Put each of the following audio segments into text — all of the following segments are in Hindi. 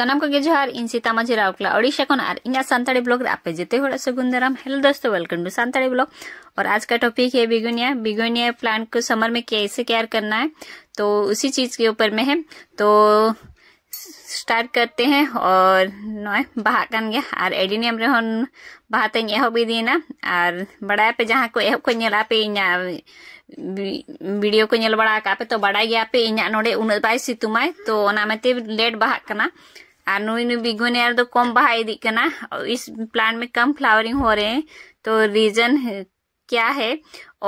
ᱥᱟᱱᱟᱢ को ᱡᱚᱦᱟᱨ इन सीता माझी ᱨᱟᱣᱠᱞᱟ ओडिशा ᱠᱷᱚᱱ ᱟᱨ ᱤᱧᱟᱹᱜ ᱥᱟᱱᱛᱟᱲᱤ ᱵᱞᱚᱜ ᱨᱮ ᱟᱯᱮ ᱡᱮᱛᱮ ᱦᱚᱲᱟᱜ हेलो दोस्तों वेलकम टू संताड़ी ब्लॉग और आज का टॉपिक है बिगोनिया बिगोनिया प्लांट को समर में कैसे केयर करना है तो उसी चीज के ऊपर में है तो स्टार्ट करते हैं और नॉय बहा गया और एडिनियम रे बहाते एहब इदीना और बड़ा पे जहाँ को एहब को पे इना वीडियो को नेल बड़ा पे तो बड़ा गया पे इन नोडे उन बाय सितुमाय तो लेट बहाकना और नुई नुई बिगोनिया तो कम बहा इस प्लांट में कम फ्लावरिंग हो रहे हैं तो रीजन क्या है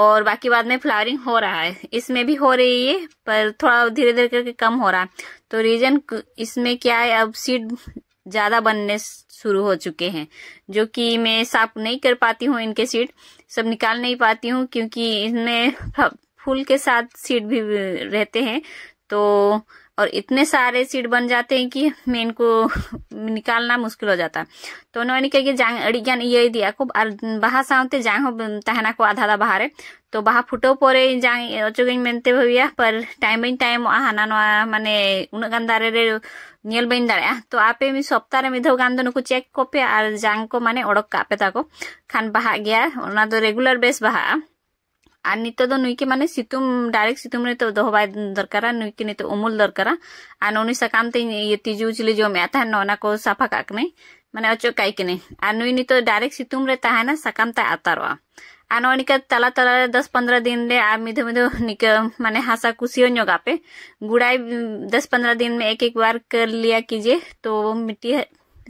और बाकी बाद में फ्लावरिंग हो रहा है इसमें भी हो रही है पर थोड़ा धीरे धीरे करके कम हो रहा है तो रीजन इसमें क्या है अब सीड ज्यादा बनने शुरू हो चुके हैं जो कि मैं साफ नहीं कर पाती हूँ इनके सीड सब निकाल नहीं पाती हूँ क्योंकि इसमें फूल के साथ सीड भी रहते हैं तो और इतने सारे सीड बन जाते हैं कि मैं इनको निकालना मुश्किल हो जाता तो उन्होंने कहा कि जांग अड़ीगन ये दिया को बाहर सावते जाहो तहना को आधा आधा बाहर तो बाहर फुटो पोरे जांग अचोग मेनते हुए पर टाइम बन टाइम आना ना मानने उन गंदारे रे नियल बन दारे तो आपे मैं सप्ताह में गान गांधन को चेक कोपे और जांग को माने उड़क का ताको खान बाहर गया उन्हें तो रेगुलर बेस बाहर ᱟᱨ ᱱᱤᱛᱚᱜ ᱫᱚ ᱱᱩᱭ ᱠᱮ ᱢᱟᱱᱮ ᱥᱤᱛᱩᱝ ᱰᱟᱭᱨᱮᱠᱴ ᱥᱤᱛᱩᱝ ᱨᱮ ᱫᱚᱦᱚ ᱵᱟᱭ ᱫᱚᱨᱠᱟᱨᱟ ᱱᱩᱭ ᱠᱮ ᱱᱤᱛᱚᱜ ᱩᱢᱩᱞ ᱫᱚᱨᱠᱟᱨᱟ ᱟᱨ ᱱᱩᱭ ᱥᱟᱠᱟᱢ ᱛᱮ ᱛᱤᱡᱩ ᱪᱤᱞᱤ ᱡᱚᱢᱮᱜᱼᱟ ᱛᱟᱦᱮᱱ ᱚᱱᱟ ᱠᱚ ᱥᱟᱯᱷᱟ ᱠᱟᱜ ᱠᱟᱱᱟᱭ ᱢᱟᱱᱮ ᱚᱪᱚᱜ ᱠᱟᱭ ᱠᱟᱱᱟᱭ ᱟᱨ ᱱᱩᱭ ᱱᱤᱛᱚᱜ ᱰᱟᱭᱨᱮᱠᱴ ᱥᱤᱛᱩᱝ ᱨᱮ ᱛᱟᱦᱮᱱᱟ ᱥᱟᱠᱟᱢ ᱛᱟᱭ ᱟᱛᱟᱨᱚᱜᱼᱟ ᱟᱨ ᱱᱚᱜᱼᱚ ᱱᱤᱝᱠᱟ ᱛᱟᱞᱟ ᱛᱟᱞᱟ ᱫᱚᱥ ᱯᱚᱱᱫᱨᱚ ᱫᱤᱱ रे और मिधो मिधो निक माने हंसा कुशियो नोगा पे गुड़ाई दस पंद्रह दिन में एक एक बार कर लिया कीजिए तो मिट्टी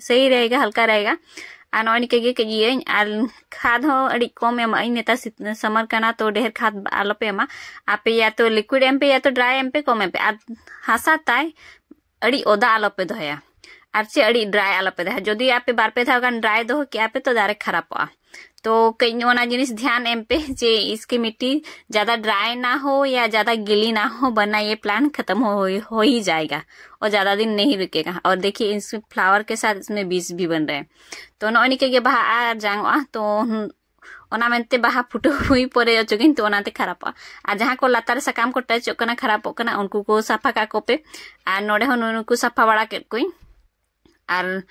सही रहेगा हल्का रहेगा और निके खाद कम एम नेता समर करना तो ढेर खाद आलोपे एम आपे या तो लिक्विड एम पे या तो ड्राई एम पे कम एम पे हासा तय अड़ी ओदा आलोपे दोया आर चे अड़ी ड्राई आलापे दहा जदि आपे बारपे दहा ड्राई दहो के आपे तो दारे खराब हो तो कई ओना जिनिस ध्यान एम पे जे इसकी मिट्टी ज्यादा ड्राई ना हो या ज्यादा गिली ना हो बना ये प्लान खत्म हो, हो ही जाएगा और ज्यादा दिन नहीं रुकेगा और देखिए इसमें फ्लावर के साथ इसमें बीज भी बन रहे हैं तो नोनी के बाहा जाऊ तो, तो ओना मेनते बाहा फुटो हुई पड़े अचो कि ओनाते खराब आ जहाँ को लतार साकाम को टच होना खराब होना उनको को साफा का कोपे आ नोड़े हो नुनु को साफा बड़ा के कोई ᱟᱨ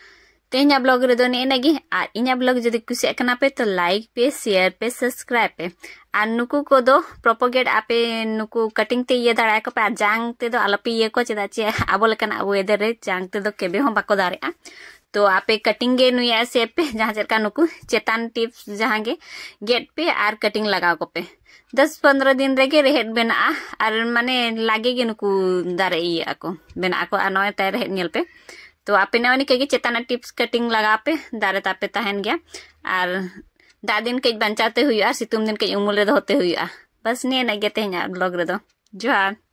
ᱛᱮᱦᱮᱧᱟᱜ ᱵᱞᱚᱜ ᱨᱮᱫᱚ ᱱᱮᱜᱼᱮ ᱱᱟᱜᱮ ᱟᱨ ᱤᱧᱟᱹᱜ ᱵᱞᱚᱜ ᱡᱩᱫᱤ ᱠᱩᱥᱤᱭᱟᱜ ᱠᱟᱱᱟ ᱯᱮ ᱛᱚ ᱞᱟᱭᱤᱠ ᱯᱮ ᱥᱮᱭᱟᱨ ᱯᱮ ᱥᱟᱵᱥᱠᱨᱟᱭᱤᱵ ᱯᱮ ᱟᱨ ᱱᱩᱠᱩ ᱠᱚᱫᱚ ᱯᱨᱚᱯᱚᱜᱮᱴ ᱟᱯᱮ ᱱᱩᱠᱩ ᱠᱟᱴᱤᱝ ᱛᱮ ᱤᱭᱟᱹ ᱫᱟᱲᱮᱭᱟ ᱠᱚᱯᱮ ᱟᱨ ᱡᱟᱝ ᱛᱮᱫᱚ ᱟᱞᱚᱯᱮ ᱤᱭᱟᱹ ᱠᱚ ᱪᱮᱫᱟᱜ ᱪᱮ ᱟᱵᱚ ᱞᱮᱠᱟᱱᱟᱜ ᱳᱭᱮᱫᱟᱨ ᱨᱮ ᱡᱟᱝ ᱛᱮᱫᱚ ᱠᱮᱵᱮ ᱦᱚᱸ ᱵᱟᱠᱚ ᱫᱟᱲᱮᱭᱟᱜᱼᱟ तो आप कटिंग गे नुया से पे जहाँ चेका नुकु चेतान टिप्स जहाँ गे गेट पे आर कटिंग लगाओ को पे दस पंद्रह दिन रेगे रेहेट बना आर माने लागे गे नुकु दारे इया को बना को आनो ताय रेहेट नेल पे तो आप कहेगी चेताना टिप्स कटिंग लगा पे दारे तापे तहन गया और दा कई बचाते हुए सितुम दिन कई उमूल हुए बस नहीं ना गे तेज ब्लॉग रहा जोहार